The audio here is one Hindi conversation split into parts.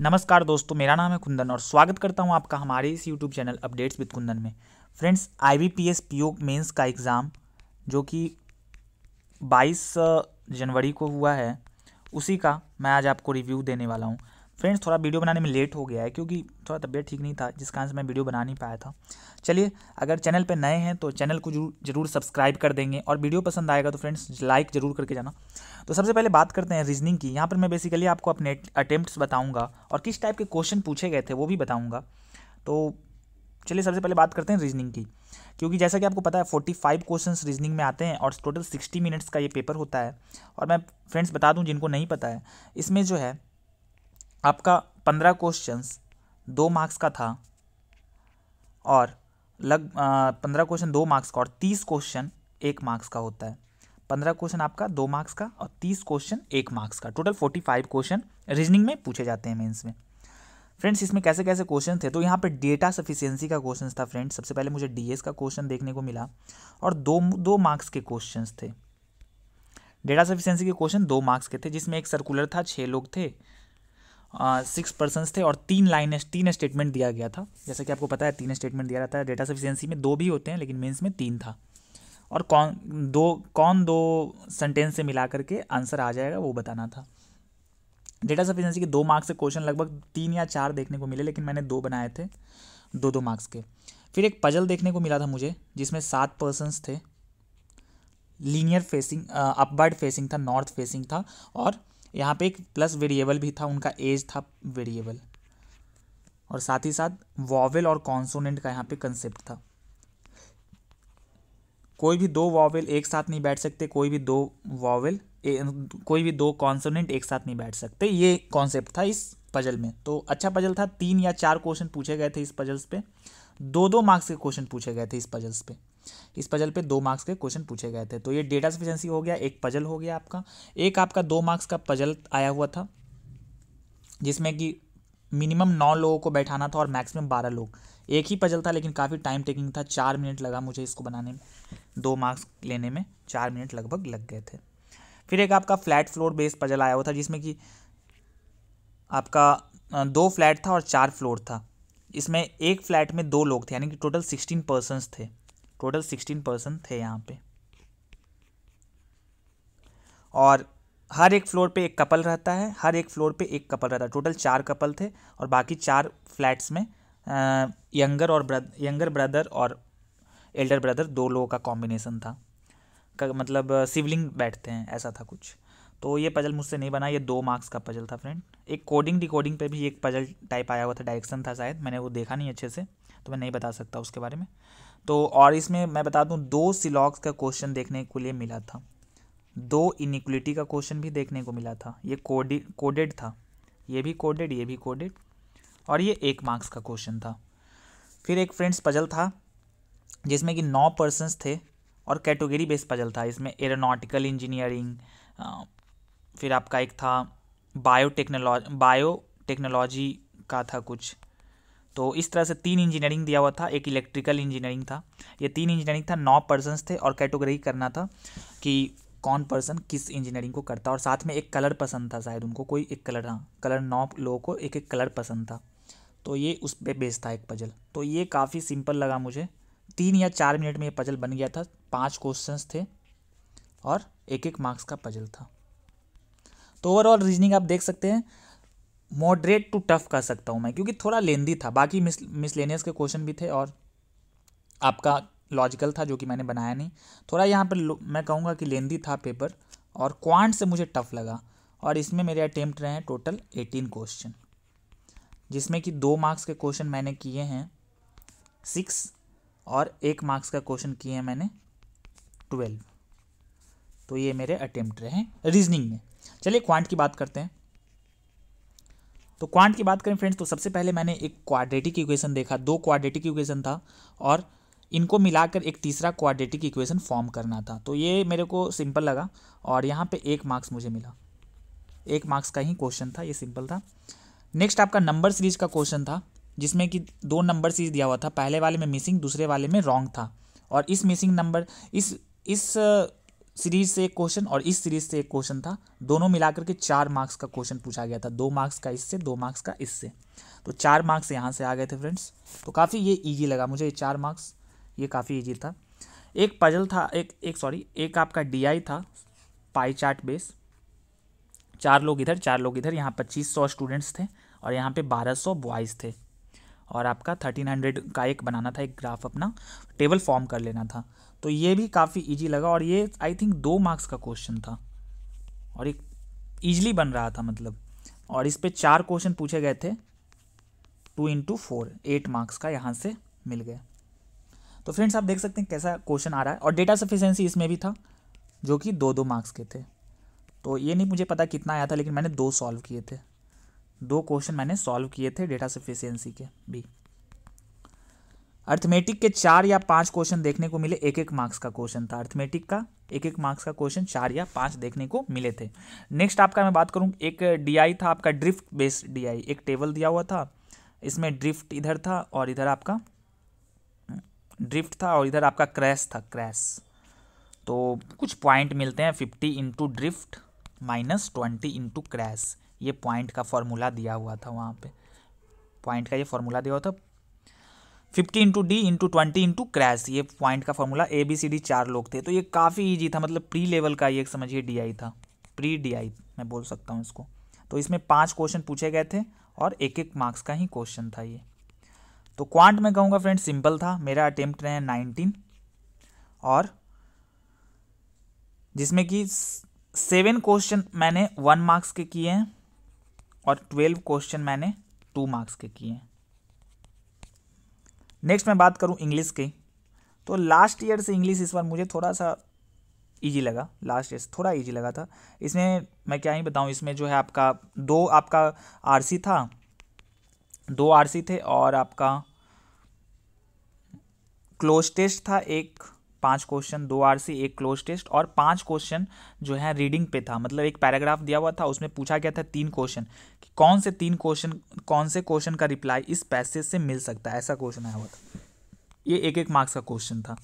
नमस्कार दोस्तों मेरा नाम है कुंदन और स्वागत करता हूं आपका हमारे इस YouTube channel updates with Kundan में friends I B P S P O mains का एग्ज़ाम जो कि 22 जनवरी को हुआ है उसी का मैं आज आपको रिव्यू देने वाला हूं फ्रेंड्स थोड़ा वीडियो बनाने में लेट हो गया है क्योंकि थोड़ा तबीयत ठीक नहीं था जिस कारण से मैं वीडियो बना नहीं पाया था चलिए अगर चैनल पर नए हैं तो चैनल को जरूर जरूर सब्सक्राइब कर देंगे और वीडियो पसंद आएगा तो फ्रेंड्स लाइक ज़रूर करके जाना तो सबसे पहले बात करते हैं रीजनिंग की यहाँ पर मैं बेसिकली आपको अपने अटैम्प्ट बताऊँगा और किस टाइप के क्वेश्चन पूछे गए थे वो भी बताऊँगा तो चलिए सबसे पहले बात करते हैं रीजनिंग की क्योंकि जैसा कि आपको पता है 45 क्वेश्चन रीजनिंग में आते हैं और टोटल 60 मिनट्स का ये पेपर होता है और मैं फ्रेंड्स बता दूं जिनको नहीं पता है इसमें जो है आपका पंद्रह क्वेश्चंस दो मार्क्स का था और लग पंद्रह क्वेश्चन दो मार्क्स का और तीस क्वेश्चन एक मार्क्स का होता है पंद्रह क्वेश्चन आपका दो मार्क्स का और तीस क्वेश्चन एक मार्क्स का total forty five question reasoning में पूछे जाते हैं मेंस में फ्रेंड्स इसमें कैसे कैसे क्वेश्चन थे तो यहाँ पे डेटा सफिशियंसी का क्वेश्चन था फ्रेंड्स सबसे पहले मुझे डी का क्वेश्चन देखने को मिला और दो दो मार्क्स के क्वेश्चन थे डेटा सफिशियंसी के क्वेश्चन दो मार्क्स के थे जिसमें एक सर्कुलर था छः लोग थे सिक्स पर्सनस थे और तीन लाइन तीन स्टेटमेंट दिया गया था जैसा कि आपको पता है तीन स्टेटमेंट दिया जाता है डेटा सफिशियंसी में दो भी होते हैं लेकिन मेंस में तीन था और कौन दो कौन दो सेंटेंस से मिला करके आंसर आ जाएगा वो बताना था डेटा सफिशियंसी के दो मार्क्स से क्वेश्चन लगभग तीन या चार देखने को मिले लेकिन मैंने दो बनाए थे दो दो मार्क्स के फिर एक पजल देखने को मिला था मुझे जिसमें सात पर्सनस थे लीनियर फेसिंग अपवर्ड फेसिंग था नॉर्थ फेसिंग था और यहाँ पे एक प्लस वेरिएबल भी था उनका एज था वेरिएबल और साथ ही साथ वॉवेल और कॉन्सोनेंट का यहाँ पे कंसेप्ट था कोई भी दो वॉवेल एक साथ नहीं बैठ सकते कोई भी दो वॉवेल कोई भी दो कॉन्सोनेंट एक साथ नहीं बैठ सकते ये कॉन्सेप्ट था इस पजल में तो अच्छा पजल था तीन या चार क्वेश्चन पूछे गए थे इस पजल्स पे दो दो मार्क्स के क्वेश्चन पूछे गए थे इस पजल्स पे इस पजल पे दो मार्क्स के क्वेश्चन पूछे गए थे तो ये डेटा सफिशेंसी हो गया एक पजल हो गया आपका एक आपका दो मार्क्स का पजल आया हुआ था जिसमें कि मिनिमम नौ लोगों को बैठाना था और मैक्सिमम बारह लोग एक ही पजल था लेकिन काफ़ी टाइम टेकिंग था चार मिनट लगा मुझे इसको बनाने में दो मार्क्स लेने में चार मिनट लगभग लग गए थे फिर एक आपका फ्लैट फ्लोर बेस्ड पजल आया हुआ था जिसमें कि आपका दो फ्लैट था और चार फ्लोर था इसमें एक फ्लैट में दो लोग थे यानी कि टोटल सिक्सटीन पर्सनस थे टोटल सिक्सटीन पर्सन थे यहाँ पे और हर एक फ्लोर पे एक कपल रहता है हर एक फ्लोर पे एक कपल रहता है टोटल चार कपल थे और बाकी चार फ्लैट्स में आ, यंगर और ब्रद, यंगर ब्रदर और एल्डर ब्रदर दो लोगों का कॉम्बिनेशन था का, मतलब सिवलिंग बैठते हैं ऐसा था कुछ तो ये पजल मुझसे नहीं बना ये दो मार्क्स का पजल था फ्रेंड एक कोडिंग डिकोडिंग पे भी एक पजल टाइप आया हुआ था डायरेक्शन था शायद मैंने वो देखा नहीं अच्छे से तो मैं नहीं बता सकता उसके बारे में तो और इसमें मैं बता दूँ दो सिलॉक्स का क्वेश्चन देखने के लिए मिला था दो इनिक्वलिटी का क्वेश्चन भी देखने को मिला था ये कोडि कोडेड था ये भी कोडेड ये भी कोडेड और ये एक मार्क्स का क्वेश्चन था फिर एक फ्रेंड्स पजल था जिसमें कि नौ पर्सनस थे और कैटेगरी बेस्ड पजल था इसमें एरोनॉटिकल इंजीनियरिंग फिर आपका एक था बायोटेक्नोलॉजी बायोटेक्नोलॉजी का था कुछ तो इस तरह से तीन इंजीनियरिंग दिया हुआ था एक इलेक्ट्रिकल इंजीनियरिंग था ये तीन इंजीनियरिंग था नौ पर्सनस थे और कैटेगरी करना था कि कौन पर्सन किस इंजीनियरिंग को करता और साथ में एक कलर पसंद था शायद उनको कोई एक कलर हाँ कलर नौ लोगों को एक एक कलर पसंद था तो ये उस पर बेस था एक पजल तो ये काफ़ी सिंपल लगा मुझे तीन या चार मिनट में ये पजल बन गया था पाँच क्वेश्चंस थे और एक एक मार्क्स का पजल था तो ओवरऑल रीजनिंग आप देख सकते हैं मॉडरेट टू टफ कह सकता हूँ मैं क्योंकि थोड़ा लेंदी था बाकी मिस मिसलेनियस के क्वेश्चन भी थे और आपका लॉजिकल था जो कि मैंने बनाया नहीं थोड़ा यहाँ पर मैं कहूँगा कि लेंदी था पेपर और क्वांट से मुझे टफ लगा और इसमें मेरे अटेम्प्ट रहे हैं टोटल एटीन क्वेश्चन जिसमें कि दो मार्क्स के क्वेश्चन मैंने किए हैं सिक्स और एक मार्क्स का क्वेश्चन किए हैं मैंने ट्वेल्व तो ये मेरे अटैम्प्ट रहे हैं रीजनिंग में चलिए क्वांट की बात करते हैं तो क्वांट की बात करें फ्रेंड्स तो सबसे पहले मैंने एक क्वाड्रेटिक इक्वेशन देखा दो क्वाड्रेटिक इक्वेशन था और इनको मिलाकर एक तीसरा क्वाड्रेटिक इक्वेशन फॉर्म करना था तो ये मेरे को सिंपल लगा और यहाँ पे एक मार्क्स मुझे मिला एक मार्क्स का ही क्वेश्चन था ये सिंपल था नेक्स्ट आपका नंबर सीरीज का क्वेश्चन था जिसमें कि दो नंबर सीरीज दिया हुआ था पहले वाले में मिसिंग दूसरे वाले में रॉन्ग था और इस मिसिंग नंबर इस इस सीरीज से एक क्वेश्चन और इस सीरीज से एक क्वेश्चन था दोनों मिलाकर के चार मार्क्स का क्वेश्चन पूछा गया था दो मार्क्स का इससे दो मार्क्स का इससे तो चार मार्क्स यहाँ से आ गए थे फ्रेंड्स तो काफ़ी ये ईजी लगा मुझे ये चार मार्क्स ये काफ़ी ईजी था एक पजल था एक एक सॉरी एक आपका डी था पाई चार्ट बेस चार लोग इधर चार लोग इधर यहाँ पच्चीस सौ स्टूडेंट्स थे और यहाँ पे बारह सौ बॉयज़ थे और आपका थर्टीन हंड्रेड का एक बनाना था एक ग्राफ अपना टेबल फॉर्म कर लेना था तो ये भी काफ़ी इजी लगा और ये आई थिंक दो मार्क्स का क्वेश्चन था और एक ईजिली बन रहा था मतलब और इस पर चार क्वेश्चन पूछे गए थे two into four eight marks का यहाँ से मिल गया तो फ्रेंड्स आप देख सकते हैं कैसा क्वेश्चन आ रहा है और डेटा सफिशेंसी इसमें भी था जो कि दो दो मार्क्स के थे तो ये नहीं मुझे पता कितना आया था लेकिन मैंने दो सॉल्व किए थे दो क्वेश्चन मैंने सॉल्व किए थे डेटा सफिशियंसी के भी अर्थमेटिक के चार या पांच क्वेश्चन देखने को मिले एक एक मार्क्स का क्वेश्चन था अर्थमेटिक का एक एक मार्क्स का क्वेश्चन चार या पांच देखने को मिले थे नेक्स्ट आपका मैं बात करूँ एक डीआई था आपका ड्रिफ्ट बेस्ड डीआई एक टेबल दिया हुआ था इसमें ड्रिफ्ट इधर था और इधर आपका ड्रिफ्ट था और इधर आपका क्रैश था क्रैश तो कुछ पॉइंट मिलते हैं fifty into drift minus twenty into crash ये पॉइंट का फॉर्मूला दिया हुआ था वहाँ पे पॉइंट का ये फॉर्मूला दिया हुआ था fifty into D into twenty into crash ये पॉइंट का formula A B C D चार लोग थे तो ये काफ़ी ईजी था मतलब प्री लेवल का ये समझिए डी आई था प्री डी आई मैं बोल सकता हूँ इसको तो इसमें पाँच क्वेश्चन पूछे गए थे और एक एक मार्क्स का ही क्वेश्चन था ये तो क्वांट में कहूँगा फ्रेंड सिंपल था मेरा अटेम्प्ट रहे नाइनटीन और जिसमें कि सेवन क्वेश्चन मैंने वन मार्क्स के किए हैं और ट्वेल्व क्वेश्चन मैंने टू मार्क्स के किए हैं नेक्स्ट मैं बात करूँ इंग्लिश की तो लास्ट ईयर से इंग्लिश इस बार मुझे थोड़ा सा ईजी लगा लास्ट ईयर से थोड़ा ईजी लगा था इसमें मैं क्या ही बताऊँ इसमें जो है आपका दो आपका आरसी था दो आरसी थे और आपका क्लोज टेस्ट था एक पांच क्वेश्चन दो आरसी एक क्लोज टेस्ट और पांच क्वेश्चन जो है रीडिंग पे था मतलब एक पैराग्राफ दिया हुआ था उसमें पूछा गया था तीन क्वेश्चन कि कौन से तीन क्वेश्चन कौन से क्वेश्चन का रिप्लाई इस पैसेज से मिल सकता है ऐसा क्वेश्चन आया हुआ था ये एक एक मार्क्स का क्वेश्चन था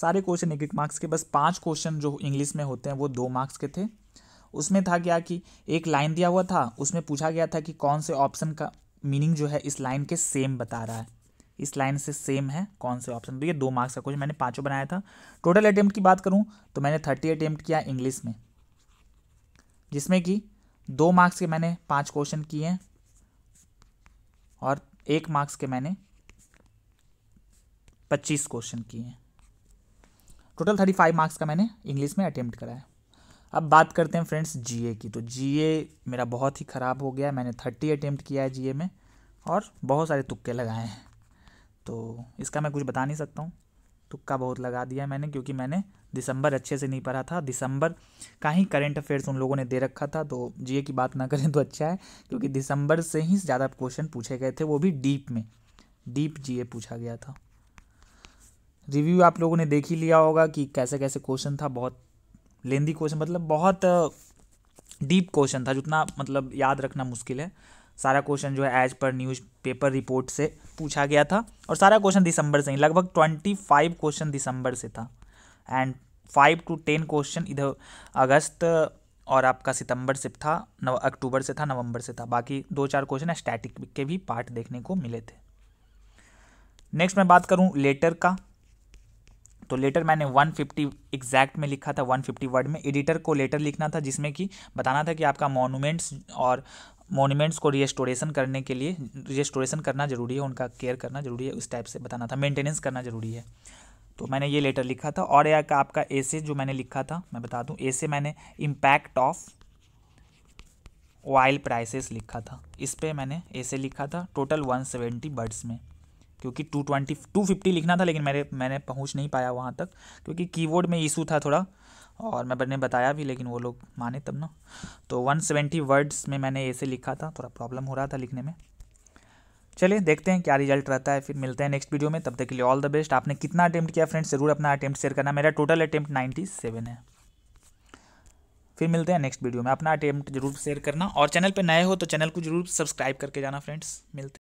सारे क्वेश्चन एक एक मार्क्स के बस पांच क्वेश्चन जो इंग्लिश में होते हैं वो दो मार्क्स के थे उसमें था क्या कि एक लाइन दिया हुआ था उसमें पूछा गया था कि कौन से ऑप्शन का मीनिंग जो है इस लाइन के सेम बता रहा है इस लाइन से सेम है कौन से ऑप्शन तो ये दो मार्क्स का क्वेश्चन मैंने पाँचों बनाया था टोटल अटैम्प्ट की बात करूँ तो मैंने थर्टी अटैम्प्ट किया इंग्लिश में जिसमें कि दो मार्क्स के मैंने पाँच क्वेश्चन किए हैं और एक मार्क्स के मैंने पच्चीस क्वेश्चन किए हैं टोटल थर्टी फाइव मार्क्स का मैंने इंग्लिश में अटैम्प्ट कराया अब बात करते हैं फ्रेंड्स जीए की तो जीए मेरा बहुत ही ख़राब हो गया मैंने थर्टी अटैम्प्ट किया है जीए में और बहुत सारे तुक्के लगाए हैं तो इसका मैं कुछ बता नहीं सकता हूँ तुक्का बहुत लगा दिया मैंने क्योंकि मैंने दिसंबर अच्छे से नहीं पढ़ा था दिसंबर का ही करेंट अफेयर्स उन लोगों ने दे रखा था तो जीए की बात ना करें तो अच्छा है क्योंकि दिसंबर से ही ज़्यादा क्वेश्चन पूछे गए थे वो भी डीप में डीप जीए पूछा गया था रिव्यू आप लोगों ने देख ही लिया होगा कि कैसे कैसे क्वेश्चन था बहुत लेंदी क्वेश्चन मतलब बहुत डीप क्वेश्चन था जितना मतलब याद रखना मुश्किल है सारा क्वेश्चन जो है as per news paper report से पूछा गया था और सारा क्वेश्चन दिसंबर से ही लगभग ट्वेंटी फाइव क्वेश्चन दिसंबर से था and five to ten question इधर अगस्त और आपका सितंबर से था नव अक्टूबर से था नवंबर से था बाकी दो चार क्वेश्चन स्टैटिक के भी पार्ट देखने को मिले थे नेक्स्ट मैं बात करूँ लेटर का तो लेटर मैंने 150 एग्जैक्ट में लिखा था 150 वर्ड में एडिटर को लेटर लिखना था जिसमें कि बताना था कि आपका मॉन्यूमेंट्स और मोन्यूमेंट्स को रिस्टोरेशन करने के लिए रिस्टोरेशन करना ज़रूरी है उनका केयर करना ज़रूरी है उस टाइप से बताना था मेंटेनेंस करना ज़रूरी है तो मैंने ये लेटर लिखा था और एक आपका एसे जो मैंने लिखा था मैं बता दूं ऐसे मैंने इम्पैक्ट ऑफ ऑयल प्राइसेस लिखा था इस पर मैंने ऐसे लिखा था टोटल सेवेंटी बर्ड्स में क्योंकि 220 250 लिखना था लेकिन मेरे मैंने पहुंच नहीं पाया वहाँ तक क्योंकि कीबोर्ड में इशू था थोड़ा और मैं मैंने बताया भी लेकिन वो लोग माने तब ना तो 170 वर्ड्स में मैंने ऐसे लिखा था थोड़ा प्रॉब्लम हो रहा था लिखने में चलिए देखते हैं क्या रिजल्ट रहता है फिर मिलते हैं नेक्स्ट वीडियो में तब तक के लिए ऑल द बेस्ट आपने कितना अटैम्प्ट किया फ्रेंड्स ज़रूर अपना अटैम्प्ट शेयर करना मेरा टोटल अटैम्प्ट नाइन्टी सेवन है फिर मिलते हैं नेक्स्ट वीडियो में अपना अटैम्प्ट जरूर शेयर करना और चैनल पर नए हो तो चैनल को जरूर सब्सक्राइब करके जाना फ्रेंड्स मिलते